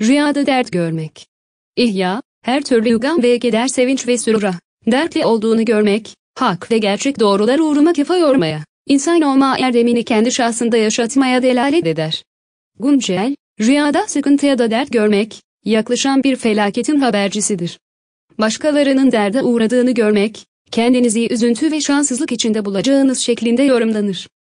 Rüyada dert görmek. İhya, her türlü gam ve keder sevinç ve sürura, dertli olduğunu görmek, hak ve gerçek doğrular uğruna kafa yormaya, insan olma erdemini kendi şahsında yaşatmaya delalet eder. Guncel, rüyada sıkıntı ya da dert görmek, yaklaşan bir felaketin habercisidir. Başkalarının derde uğradığını görmek, kendinizi üzüntü ve şanssızlık içinde bulacağınız şeklinde yorumlanır.